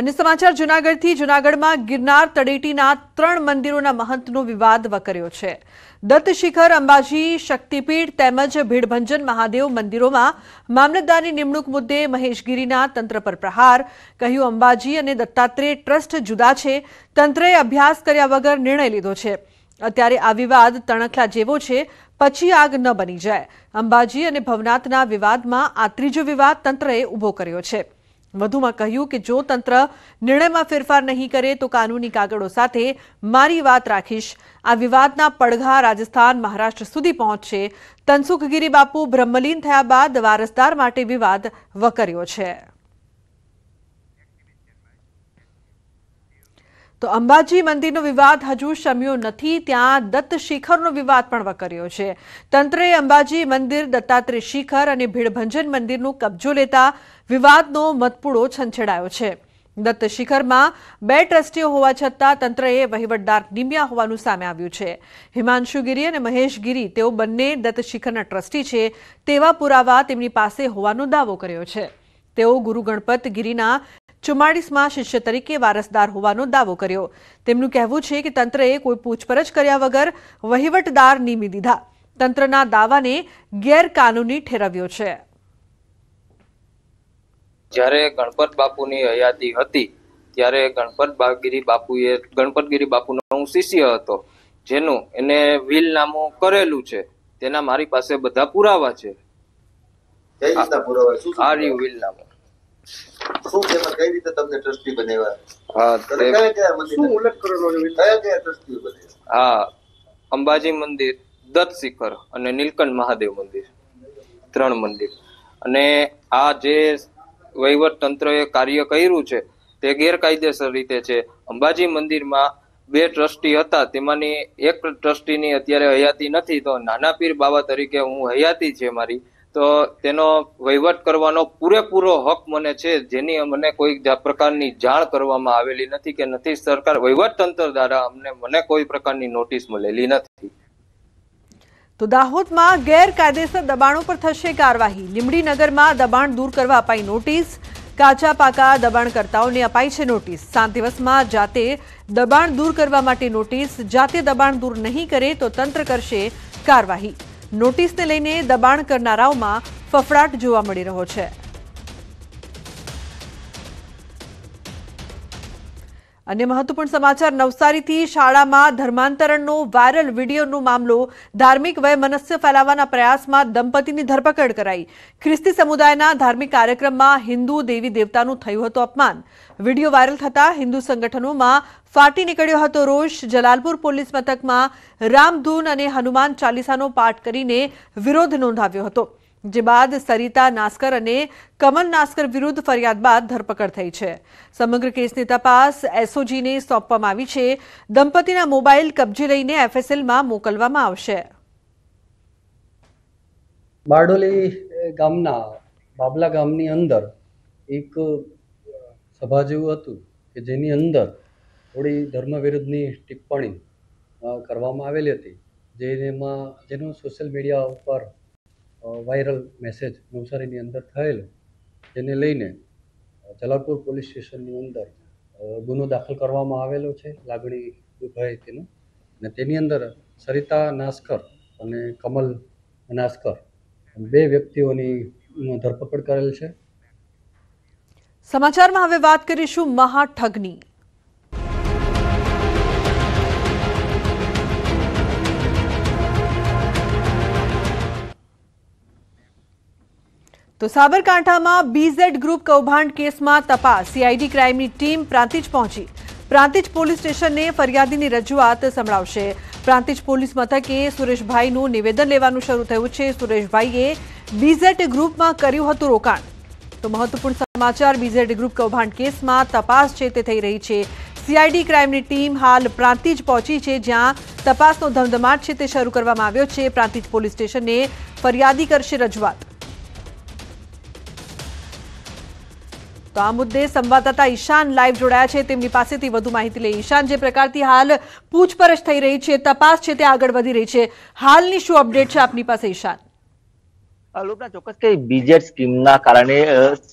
અન્ય સમાચાર જૂનાગઢથી જૂનાગઢમાં girnar તળેટીના ત્રણ મંદિરોના महंतનો વિવાદ વકર્યો છે દત શિખર અંબાજી શક્તિપીઠ તેમજ ભીડભંજન મહાદેવ મંદિરોમાં મામલતદારની નિમણૂક મુદ્દે મહેશગીરીના તંત્ર પર પ્રહાર કહ્યું અંબાજી અને दत्तात्रेय ટ્રસ્ટ જુદા છે તંત્રે અભ્યાસ કર્યા વગર નિર્ણય લીધો છે અત્યારે આ વિવાદ તણખા જેવો છે પચી આગ ન બની જાય અંબાજી અને ભવનાથના વિવાદમાં આ ત્રીજો વિવાદ તંત્રે ઉભો કર્યો છે વધુમાં કહ્યું કે જો તંત્ર નિર્ણયમાં ફેરફાર નહીં કરે તો કાનૂની કાગળો સાથે મારી વાત રાખીશ આ વિવાદના પડઘા રાજસ્થાન મહારાષ્ટ્ર સુધી પહોંચશે તનસુખગીરી બાપુ બ્રહ્મલીન થયા બાદ વારસદાર માટે વિવાદ વકર્યો છે તો અંબાજી મંદિરનો વિવાદ હજુ શમ્યો નથી ત્યાં દત્ત શિખરનો વિવાદ પણ વકર્યો છે તંત્રે અંબાજી મંદિર દત્તાત્રેય શિખર અને ભીડભંજન મંદિરનું કબજો લેતા વિવાદનો મતપૂડો છંછેડાયો છે દત્ત શિખરમાં બે ટ્રસ્ટીઓ હોવા છતાં તંત્રએ વહીવટદાર નિમ્યા હોવાનું સામે આવ્યું છે હિમાંશુ ગીરી અને મહેશ ગીરી તેઓ બંને દત્ત શિખરના ટ્રસ્ટી છે તેવા પુરાવા તેમની પાસે હોવાનો દાવો કર્યો છે તેઓ ગુરુ ગણપત ગિરીના ચુમ્માળીસમાં શિષ્ય તરીકે વારસદાર હોવાનો દાવો કર્યો તેમનું કહેવું છે કે તંત્રએ કોઈ પૂછપરછ કર્યા વગર વહીવટદાર નિમી દીધા તંત્રના દાવાને ગેરકાનૂની ઠેરવ્યો છે જ્યારે ગણપત બાપુની હયાતી હતી ત્યારે ગણપત બાગીરી બાપુએ ગણપતગીરી બાપુનો હું શિષ્ય હતો જેનું એને વિલનામું કરેલું છે તેના મારી પાસે બધા પુરાવા છે કઈ રીતના પુરાવાય શું આર યુ વિલ નામ શું તેમાં કઈ રીતે તમને ટ્રસ્ટી બનાવ્યા હા કયા કયા મંદિર શું ઉલ્લેખ કરેલો છે કયા કયા ટ્રસ્ટી બનાવ્યા હા અંબાજી મંદિર દત્ત શિખર અને નીલકંઠ મહાદેવ મંદિર ત્રણ મંદિર અને આ જે વહીવટ તંત્રએ કાર્ય કર્યું છે તે ગેરકાયદેસર રીતે છે અંબાજી મંદિરમાં બે ટ્રસ્ટી હતા તેમાંની એક ટ્રસ્ટીની અત્યારે હયાતી નથી તો નાના પીર બાબા તરીકે હું હયાતી છે મારી તો તેનો વહીવટ કરવાનો પૂરેપૂરો હક મને છે જેની અમને કોઈ પ્રકારની જાણ કરવામાં આવેલી નથી કે નથી સરકાર વહીવટ તંત્ર દ્વારા અમને મને કોઈ પ્રકારની નોટિસ મળેલી નથી તો દાહોદમાં ગેરકાયદેસર દબાણો પર થશે કાર્યવાહી લીમડી નગરમાં દબાણ દૂર કરવા અપાઈ નોટિસ કાચા પાકા દબાણકર્તાઓને અપાઈ છે નોટિસ સાત દિવસમાં જાતે દબાણ દૂર કરવા માટે નોટિસ જાતે દબાણ દૂર નહીં કરે તો તંત્ર કરશે કાર્યવાહી નોટિસને લઈને દબાણ કરનારાઓમાં ફફડાટ જોવા મળી રહ્યો છે અન્ય મહત્વપૂર્ણ સમાચાર નવસારીથી શાળામાં ધર્માંતરણનો વાયરલ વિડિયોનો મામલો ધાર્મિક વệ મનસ્ય ફેલાવાના પ્રયાસમાં દંપતીની ધરપકડ કરાઈ ખ્રિસ્તી સમુદાયના ધાર્મિક કાર્યક્રમમાં હિન્દુ દેવી દેવતાનું થયું હતું અપમાન વિડિયો વાયરલ થતા હિન્દુ સંગઠનોમાં ફાટી નીકળ્યો હતો રોજ જલાલપુર પોલીસ મતકમાં રામ ધૂન અને हनुमान चालीસાનો પાઠ કરીને વિરોધ નોંધાવ્યો હતો જે બાદ સરિતા નાસ્કર અને કમલ નાસ્કર વિરુદ્ધ ફરિયાદ બાદ ધરપકડ થઈ છે સમગ્ર કેસની તપાસ એસઓજીને સોંપવામાં આવી છે દંપતીના મોબાઈલ કબજે લઈને એફએસએલમાં મોકલવામાં આવશે બારડોલી ગામના બાબલા ગામની અંદર એક સભા જેવું હતું કે જેની અંદર થોડી ધર્મ વિરુદ્ધની ટિપ્પણી કરવામાં આવેલી હતી જેમાં જેનું સોશિયલ મીડિયા ઉપર વાયરલ મેસેજ નવસારીની અંદર થયેલો જેને લઈને જલાલપુર પોલીસ સ્ટેશનની અંદર ગુનો દાખલ કરવામાં આવેલો છે લાગણી ભય તેનો અને તેની અંદર સરિતા નાસ્કર અને કમલ નાસ્કર બે વ્યક્તિઓની ધરપકડ કરેલ છે સમાચારમાં હવે વાત કરીશું મહાઠગની તો સાબરકાંઠામાં બીઝેડ ગ્રુપ કૌભાંડ કેસમાં તપાસ સીઆઈડી ક્રાઇમની ટીમ પ્રાંતિજ પહોંચી પ્રાંતિજ પોલીસ સ્ટેશનને ફરિયાદીની રજૂઆત સંભળાવશે પ્રાંતિજ પોલીસ મથકે સુરેશભાઈનું નિવેદન લેવાનું શરૂ થયું છે સુરેશભાઈએ બીઝેડ ગ્રુપમાં કર્યું હતું રોકાણ તો મહત્વપૂર્ણ સમાચાર બીઝેડ ગ્રુપ કૌભાંડ કેસમાં તપાસ છે તે થઈ રહી છે સીઆઈડી ક્રાઇમની ટીમ હાલ પ્રાંતિજ પહોંચી છે જ્યાં તપાસનો ધમધમાટ છે તે શરૂ કરવામાં આવ્યો છે પ્રાંતિજ પોલીસ સ્ટેશને ફરિયાદી કરશે રજૂઆત કામુદે સંવાદતા ઈશાન લાઈવ જોડાયા છે તેમની પાસે થી વધુ માહિતી લે ઈશાન જે પ્રકારથી હાલ પૂછપરછ થઈ રહી છે તપાસ છે તે આગળ વધી રહી છે હાલની શું અપડેટ છે આપની પાસે ઈશાન લોકના ચોક્કસ કે બીજેટ સ્કીમના કારણે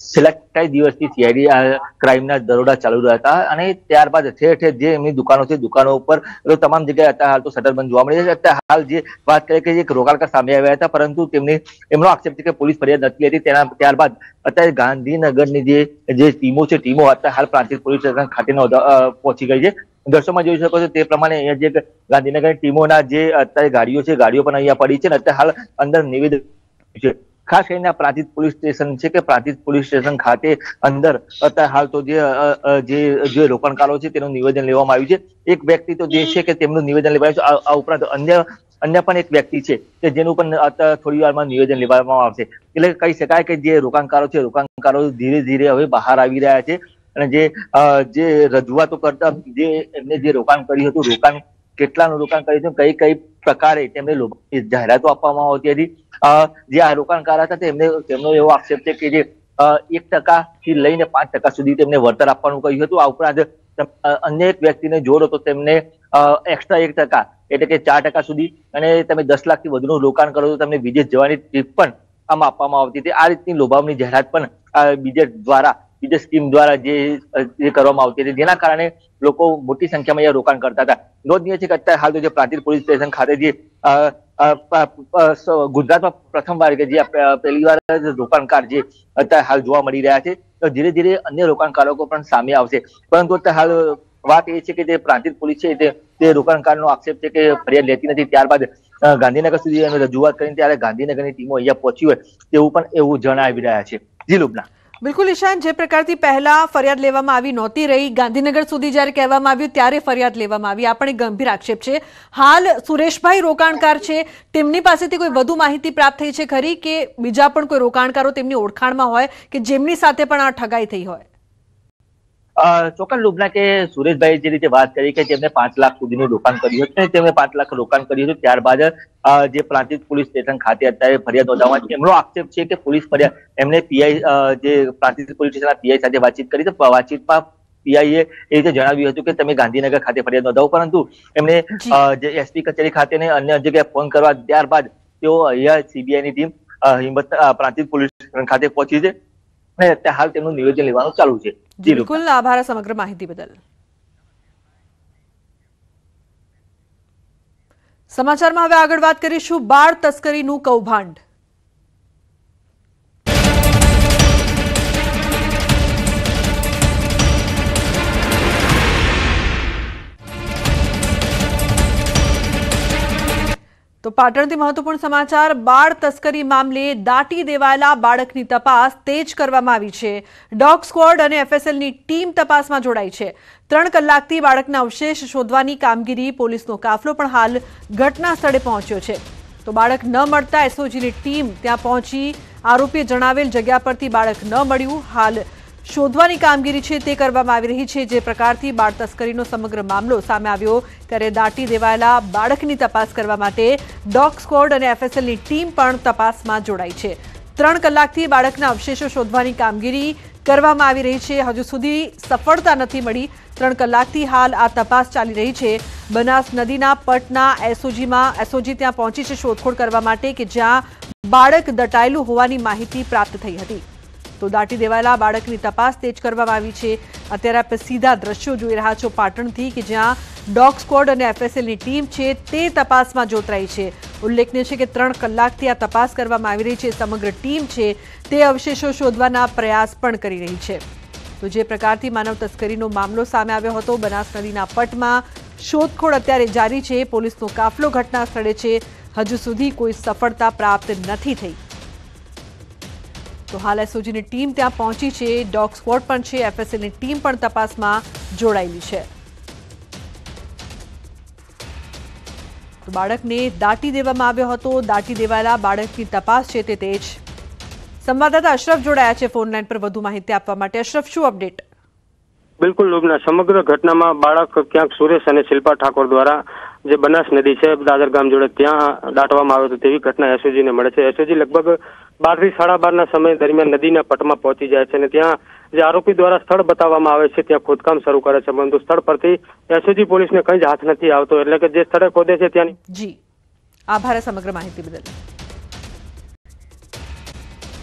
છેલ્લા કઈ દિવસથી સીઆઈડી ક્રાઇમના દરોડા ચાલુ રહ્યા હતા અને ત્યારબાદ ઠેર ઠેર જે એમની દુકાનો છે દુકાનો ઉપર તમામ જગ્યાએ અત્યારે હાલ તો શટર બંધ જોવા મળી છે અત્યારે હાલ જે વાત કરીએ કે એક રોકાણકાર સામે આવ્યા હતા પરંતુ તેમને એમનો આક્ષેપ છે કે પોલીસ ફરિયાદ નથી લેતી તેના ત્યારબાદ અત્યારે ગાંધીનગરની જે જે ટીમો છે ટીમો અત્યારે હાલ પ્રાંતિક પોલીસ ખાતે પહોંચી ગઈ છે દર્શનમાં જોઈ શકો છો તે પ્રમાણે અહીંયા જે ગાંધીનગરની ટીમોના જે અત્યારે ગાડીઓ છે ગાડીઓ પણ અહીંયા પડી છે અને અત્યારે હાલ અંદર નિવેદન છે ખાસ કરીને પ્રાંતિજ પોલીસ સ્ટેશન છે કે પ્રાંતિજ પોલીસ સ્ટેશન ખાતે અંદર અત્યારે હાલ તો જે જે રોકાણકારો છે તેનું નિવેદન લેવામાં આવ્યું છે એક વ્યક્તિ તો જે છે કે તેમનું નિવેદન લેવાયું છે આ ઉપરાંત અન્ય અન્ય પણ એક વ્યક્તિ છે કે જેનું પણ થોડી વારમાં નિવેદન લેવામાં આવશે એટલે કહી શકાય કે જે રોકાણકારો છે રોકાણકારો ધીરે ધીરે હવે બહાર આવી રહ્યા છે અને જે જે રજૂઆતો કરતા જે એમને જે રોકાણ કર્યું હતું રોકાણ કેટલાનું રોકાણ કર્યું હતું કઈ કઈ પ્રકારે તેમને જાહેરાતો આપવામાં આવતી હતી જે આ રોકાણકાર હતા તેમને તેમનો એવો આક્ષેપ છે કે જે એક ટકા થી લઈને પાંચ ટકા સુધી તેમને વળતર આપવાનું કહ્યું હતું આ ઉપરાંત અન્ય એક વ્યક્તિને જોડો તો તેમને એક્સ્ટ્રા એક ટકા એટલે કે ચાર ટકા સુધી અને તમે દસ લાખ થી વધુનું રોકાણ કરો તો તમને વિદેશ જવાની ટ્રીપ પણ આમાં આપવામાં આવતી હતી આ રીતની લોભાવની જાહેરાત પણ બીજેટ દ્વારા બીજા સ્કીમ દ્વારા જે કરવામાં આવતી હતી જેના કારણે લોકો મોટી સંખ્યામાં અહીંયા રોકાણ કરતા હતા નોંધનીય છે કે અત્યારે હાલ તો જે પ્રાંતિજ પોલીસ સ્ટેશન ખાતે જે ગુજરાતમાં પ્રથમવાર કે જે પહેલી વાર રોકાણકાર જે અત્યારે હાલ જોવા મળી રહ્યા છે તો ધીરે ધીરે અન્ય રોકાણકારો પણ સામે આવશે પરંતુ અત્યારે હાલ વાત એ છે કે જે પ્રાંતિજ પોલીસ છે તે તે રોકાણકારનો આક્ષેપ છે કે ફરિયાદ લેતી નથી ત્યારબાદ ગાંધીનગર સુધી રજૂઆત કરીને ત્યારે ગાંધીનગરની ટીમો અહીંયા પહોંચી હોય તેવું પણ એવું જણાવી રહ્યા છે જી બિલકુલ ઈશાન જે પ્રકારથી પહેલા ફરિયાદ લેવામાં આવી નહોતી રહી ગાંધીનગર સુધી જ્યારે કહેવામાં આવ્યું ત્યારે ફરિયાદ લેવામાં આવી આ પણ એક ગંભીર આક્ષેપ છે હાલ સુરેશભાઈ રોકાણકાર છે તેમની પાસેથી કોઈ વધુ માહિતી પ્રાપ્ત થઈ છે ખરી કે બીજા પણ કોઈ રોકાણકારો તેમની ઓળખાણમાં હોય કે જેમની સાથે પણ આ ઠગાઈ થઈ હોય ચોકન ડુબના કે સુરેશભાઈ જે રીતે વાત કરી કે જેમને પાંચ લાખ સુધીનું રોકાણ કર્યું હતું તેમણે પાંચ લાખ રોકાણ કર્યું હતું ત્યારબાદ જે પ્રાંતિજ પોલીસ સ્ટેશન ખાતે અત્યારે ફરિયાદ નોંધાવવા એમનો આક્ષેપ છે કે પોલીસ ફરિયાદ એમને પીઆઈ જે પ્રાંતિજ પોલીસ સ્ટેશનના પીઆઈ સાથે વાતચીત કરી તો વાતચીતમાં પીઆઈએ એ રીતે જણાવ્યું હતું કે તમે ગાંધીનગર ખાતે ફરિયાદ નોંધાવો પરંતુ એમને જે એસપી કચેરી ખાતે ને અન્ય જગ્યાએ ફોન કરવા ત્યારબાદ તેઓ અહીંયા સીબીઆઈની ટીમ હિંમત પ્રાંતિજ પોલીસ સ્ટેશન ખાતે પહોંચી છે અને અત્યારે હાલ તેમનું નિવેદન લેવાનું ચાલુ છે બિલકુલ આભાર સમગ્ર માહિતી બદલ સમાચારમાં હવે આગળ વાત કરીશું બાળ તસ્કરીનું કૌભાંડ પાટણથી મહત્વપૂર્ણ સમાચાર બાર તસ્કરી મામલે દાટી દેવાયલા બાળકની તપાસ તેજ કરવામાં આવી છે ડોગ સ્ક્વોડ અને FSL ની ટીમ તપાસમાં જોડાય છે 3 કલાકથી બાળકના અવશેષ શોધવાની કામગીરી પોલીસનો કાફલો પણ હાલ ઘટના સ્થળે પહોંચ્યો છે તો બાળક ન મળતા SOG ની ટીમ ત્યાં પહોંચી આરોપી જણાવેલ જગ્યા પરથી બાળક ન મળ્યું હાલ શોધવાની કામગીરી છે તે કરવામાં આવી રહી છે જે પ્રકારથી બાળ તસ્કરીનો સમગ્ર મામલો સામે આવ્યો ત્યારે દાટી દેવાયેલા બાળકની તપાસ કરવા માટે ડોગ સ્કોડ અને એફએસએલની ટીમ પણ તપાસમાં જોડાઈ છે ત્રણ કલાકથી બાળકના અવશેષો શોધવાની કામગીરી કરવામાં આવી રહી છે હજુ સુધી સફળતા નથી મળી ત્રણ કલાકથી હાલ આ તપાસ ચાલી રહી છે બનાસ નદીના પટના એસઓજીમાં એસઓજી ત્યાં પહોંચી છે શોધખોળ કરવા માટે કે જ્યાં બાળક દટાયેલું હોવાની માહિતી પ્રાપ્ત થઈ હતી તો દાટી દેવાલા બાડકની તપાસ તેજ કરવામાં આવી છે અત્યારે આપણે સીધા દ્રશ્યો જોઈ રહ્યા છો પાટણથી કે જ્યાં ડોગ સ્ક્વોડ અને એફએસએલ ની ટીમ છે તે તપાસમાં જોત રહી છે ઉલ્લેખ છે કે 3 કલાકથી આ તપાસ કરવામાં આવી રહી છે સમગ્ર ટીમ છે તે અવશેષો શોધવાનો પ્રયાસ પણ કરી રહી છે તો જે પ્રકારથી માનવ તस्करीનો મામલો સામે આવ્યો હતો બનાસ નદીના પટમાં શોધખોળ અત્યારે جاری છે પોલીસનો કાફલો ઘટના સ્થળે છે હજુ સુધી કોઈ સફળતા પ્રાપ્ત નથી થઈ તો હાલ એસઓજીની ટીમ ત્યાં પહોંચી છે ડોગ સ્ક્વોડ પણ છે એફએસએલની ટીમ પણ તપાસમાં જોડાયેલી છે બાળકને દાટી દેવામાં આવ્યો હતો દાટી દેવાયેલા બાળકની તપાસ છે તે તેજ સંવાદદાતા અશરફ જોડાયા છે ફોન ફોનલાઈન પર વધુ માહિતી આપવા માટે અશરફ શું અપડેટ બિલકુલ લોગના સમગ્ર ઘટનામાં બાળક ક્યાંક સુરેશ અને શિલ્પા ઠાકોર દ્વારા જે બનાસ નદી છે દાદર ગામ જોડે ત્યાં દાટવામાં આવે તો તેવી ઘટના એસઓજીને મળે છે એસઓજી લગભગ બારથી સાડા બારના સમય દરમિયાન નદીના પટમાં પહોંચી જાય છે અને ત્યાં જે આરોપી દ્વારા સ્થળ બતાવવામાં આવે છે ત્યાં ખોદકામ શરૂ કરે છે પરંતુ સ્થળ પરથી એસઓજી પોલીસને કંઈ જ હાથ નથી આવતો એટલે કે જે સ્થળે ખોદે છે ત્યાંની જી આભાર સમગ્ર માહિતી બદલ